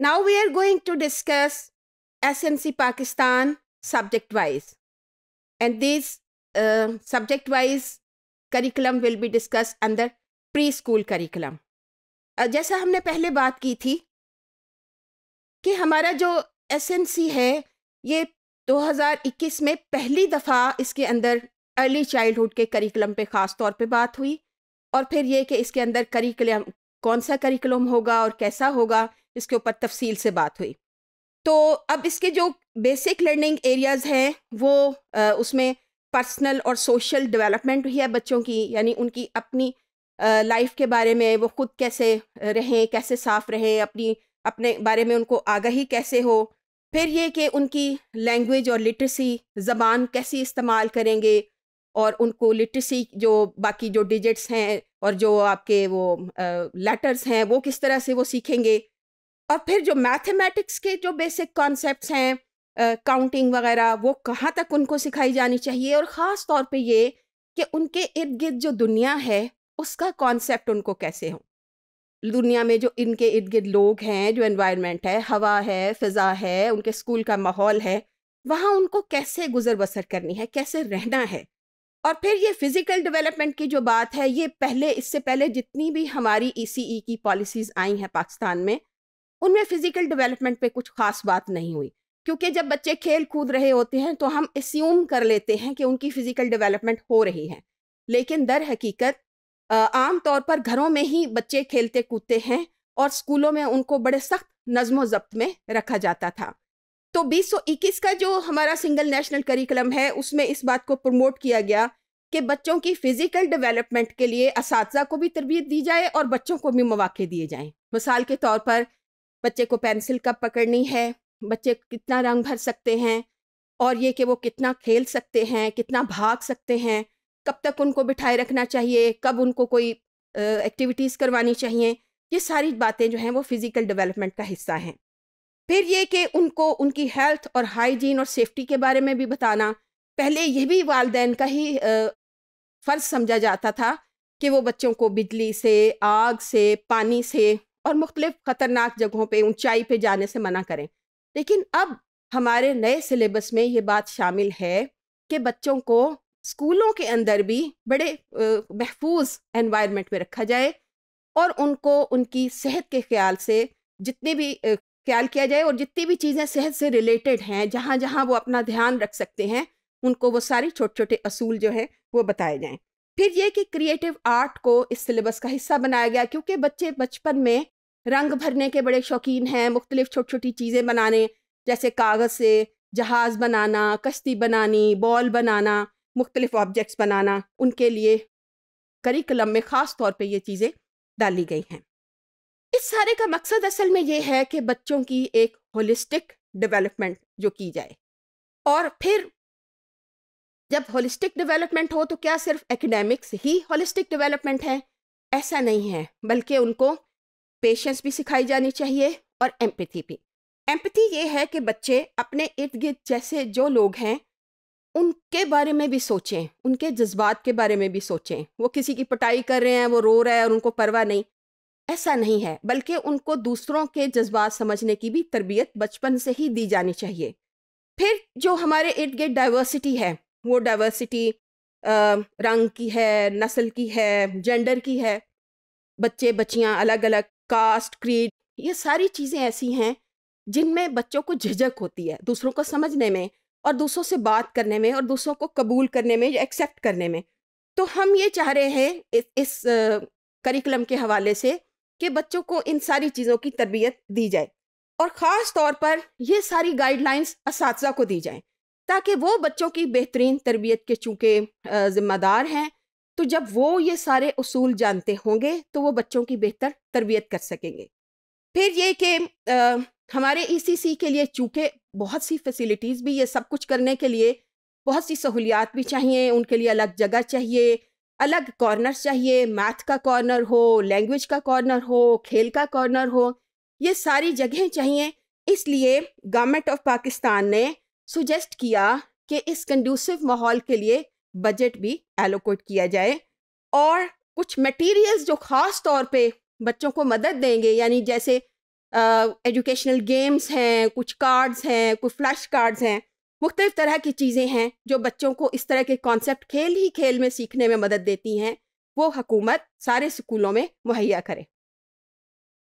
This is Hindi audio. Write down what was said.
Now we are going to discuss SNC Pakistan subject wise. And this uh, subject wise curriculum will be discussed under preschool curriculum. Uh, जैसा हमने पहले बात की थी कि हमारा जो SNC है ये 2021 में पहली दफ़ा इसके अंदर अर्ली चाइल्डहुड के करिकुलम पे ख़ास तौर पे बात हुई और फिर ये कि इसके अंदर करिकुलम कौन सा करिकुलम होगा और कैसा होगा इसके ऊपर तफसील से बात हुई तो अब इसके जो बेसिक लर्निंग एरियाज़ हैं वो आ, उसमें पर्सनल और सोशल डेवलपमेंट हुई है बच्चों की यानी उनकी अपनी लाइफ के बारे में वो खुद कैसे रहें कैसे साफ़ रहें अपनी अपने बारे में उनको आगाही कैसे हो फिर ये कि उनकी लैंग्वेज और लिटरेसी ज़बान कैसी इस्तेमाल करेंगे और उनको लिटरेसी जो बाकी जो डिजिट्स हैं और जो आपके वो लेटर्स हैं वो किस तरह से वो सीखेंगे और फिर जो मैथमेटिक्स के जो बेसिक कॉन्सेप्ट हैं काउंटिंग वगैरह वो कहाँ तक उनको सिखाई जानी चाहिए और ख़ास तौर पे ये कि उनके इर्द गिर्द जो दुनिया है उसका कॉन्सेप्ट उनको कैसे हो दुनिया में जो इनके इर्द गिर्द लोग हैं जो एनवायरनमेंट है हवा है फ़िज़ा है उनके स्कूल का माहौल है वहाँ उनको कैसे गुजर बसर करनी है कैसे रहना है और फिर ये फिज़िकल डेवलपमेंट की जो बात है ये पहले इससे पहले जितनी भी हमारी ई e e की पॉलिसीज़ आई हैं पाकिस्तान में उनमें फिजिकल डेवलपमेंट पे कुछ खास बात नहीं हुई क्योंकि जब बच्चे खेल कूद रहे होते हैं तो हम एस्यूम कर लेते हैं कि उनकी फिजिकल डेवलपमेंट हो रही है लेकिन दर हकीकत आम तौर पर घरों में ही बच्चे खेलते कूदते हैं और स्कूलों में उनको बड़े सख्त नज़म ज़ब्त में रखा जाता था तो 2021 का जो हमारा सिंगल नेशनल करिकुलम है उसमें इस बात को प्रमोट किया गया कि बच्चों की फिजिकल डेवलपमेंट के लिए इस को भी तरबियत दी जाए और बच्चों को भी मौाक़े दिए जाएं मिसाल के तौर पर बच्चे को पेंसिल कब पकड़नी है बच्चे कितना रंग भर सकते हैं और ये कि वो कितना खेल सकते हैं कितना भाग सकते हैं कब तक उनको बिठाए रखना चाहिए कब उनको कोई एक्टिविटीज़ करवानी चाहिए ये सारी बातें जो हैं वो फिज़िकल डेवलपमेंट का हिस्सा हैं फिर ये कि उनको उनकी हेल्थ और हाइजीन और सेफ्टी के बारे में भी बताना पहले यह भी वालदेन का ही फ़र्ज समझा जाता था कि वो बच्चों को बिजली से आग से पानी से और मुख्तलिफ ख़तरनाक जगहों पर ऊंचाई पर जाने से मना करें लेकिन अब हमारे नए सिलेबस में ये बात शामिल है कि बच्चों को स्कूलों के अंदर भी बड़े महफूज एनवायरनमेंट में रखा जाए और उनको उनकी सेहत के ख्याल से जितने भी ख्याल किया जाए और जितनी भी चीज़ें सेहत से रिलेटेड हैं जहाँ जहाँ वो अपना ध्यान रख सकते हैं उनको वो सारे छोटे छोटे असूल जो हैं वो बताए जाएं फिर ये कि क्रिएटिव आर्ट को इस सिलेबस का हिस्सा बनाया गया क्योंकि बच्चे बचपन में रंग भरने के बड़े शौकीन हैं मुख्तलिफ छोटी छोटी चीज़ें बनाने जैसे कागज़ से जहाज़ बनाना कश्ती बनानी बॉल बनाना मुख्तलिफ ऑब्जेक्ट्स बनाना उनके लिए करिकुलम में ख़ास तौर पर ये चीज़ें डाली गई हैं इस सारे का मकसद असल में ये है कि बच्चों की एक होलिस्टिक डेवलपमेंट जो की जाए और फिर जब होलिस्टिक डेवलपमेंट हो तो क्या सिर्फ एकेडमिक्स ही होलिस्टिक डेवलपमेंट है ऐसा नहीं है बल्कि उनको पेशेंस भी सिखाई जानी चाहिए और एम्पथी भी एम्पथी ये है कि बच्चे अपने इर्द गिर्द जैसे जो लोग हैं उनके बारे में भी सोचें उनके जज्बात के बारे में भी सोचें वो किसी की पटाई कर रहे हैं वो रो रहा है और उनको परवाह नहीं ऐसा नहीं है बल्कि उनको दूसरों के जज्बात समझने की भी तरबियत बचपन से ही दी जानी चाहिए फिर जो हमारे इर्द गिर्द डाइवर्सिटी है वो डाइवर्सिटी रंग की है नस्ल की है जेंडर की है बच्चे बच्चियाँ अलग अलग कास्ट क्रीड ये सारी चीज़ें ऐसी हैं जिनमें बच्चों को झिझक होती है दूसरों को समझने में और दूसरों से बात करने में और दूसरों को कबूल करने में या एक्सेप्ट करने में तो हम ये चाह रहे हैं इस, इस करिकुलम के हवाले से कि बच्चों को इन सारी चीज़ों की तरबियत दी जाए और ख़ास तौर पर ये सारी गाइडलाइंस इस को दी जाएँ ताकि वो बच्चों की बेहतरीन तरबियत के चूँकि ज़िम्मेदार हैं तो जब वो ये सारे उसूल जानते होंगे तो वो बच्चों की बेहतर तरबियत कर सकेंगे फिर ये कि हमारे ई e के लिए चूँकि बहुत सी फैसिलिटीज़ भी ये सब कुछ करने के लिए बहुत सी सहूलियात भी चाहिए उनके लिए अलग जगह चाहिए अलग कॉर्नर चाहिए मैथ का कॉर्नर हो लैंग्वेज का कॉर्नर हो खेल का कॉर्नर हो ये सारी जगहें चाहिए इसलिए गवर्नमेंट ऑफ पाकिस्तान ने सुजेस्ट किया कि इस कंडूसिव माहौल के लिए बजट भी एलोकेट किया जाए और कुछ मटेरियल्स जो ख़ास तौर पे बच्चों को मदद देंगे यानी जैसे एजुकेशनल गेम्स हैं कुछ कार्ड्स हैं कुछ फ्लैश कार्ड्स हैं मुख्तलिफ तरह की चीज़ें हैं जो बच्चों को इस तरह के कॉन्सेप्ट खेल ही खेल में सीखने में मदद देती हैं वो हकूमत सारे स्कूलों में मुहैया करे